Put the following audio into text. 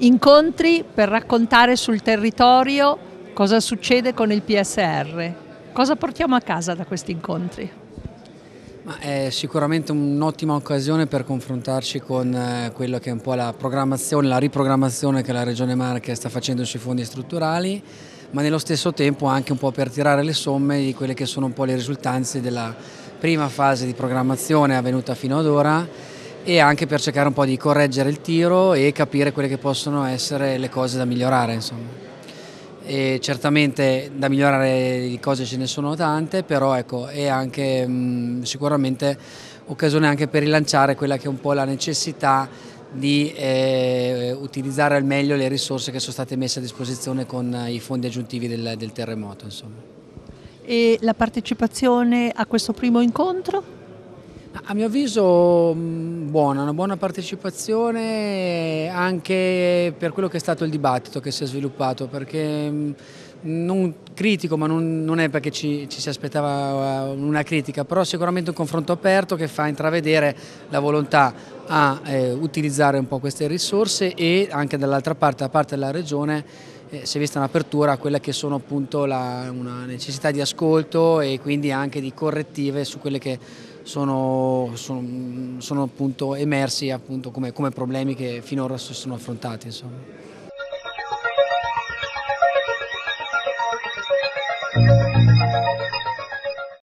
incontri per raccontare sul territorio cosa succede con il PSR. Cosa portiamo a casa da questi incontri? Ma è sicuramente un'ottima occasione per confrontarci con eh, quello che è un po' la programmazione, la riprogrammazione che la Regione Marche sta facendo sui fondi strutturali, ma nello stesso tempo anche un po' per tirare le somme di quelle che sono un po' le risultanze della prima fase di programmazione avvenuta fino ad ora e anche per cercare un po' di correggere il tiro e capire quelle che possono essere le cose da migliorare. Insomma. E certamente da migliorare le cose ce ne sono tante, però ecco, è anche mh, mm, sicuramente occasione anche per rilanciare quella che è un po' la necessità di eh, utilizzare al meglio le risorse che sono state messe a disposizione con i fondi aggiuntivi del, del terremoto. Insomma. E la partecipazione a questo primo incontro? A mio avviso mm, buona, una buona partecipazione anche per quello che è stato il dibattito che si è sviluppato, perché mm, non critico, ma non, non è perché ci, ci, si aspettava uh, una critica, però sicuramente un confronto aperto che fa intravedere la volontà a eh, utilizzare un po' queste risorse e anche dall'altra parte, da parte della Regione, eh, si è vista un'apertura a quella che sono appunto la, una necessità di ascolto e quindi anche di correttive su quelle che sono, sono, sono appunto emersi appunto come, come, problemi che finora si sono affrontati. Insomma.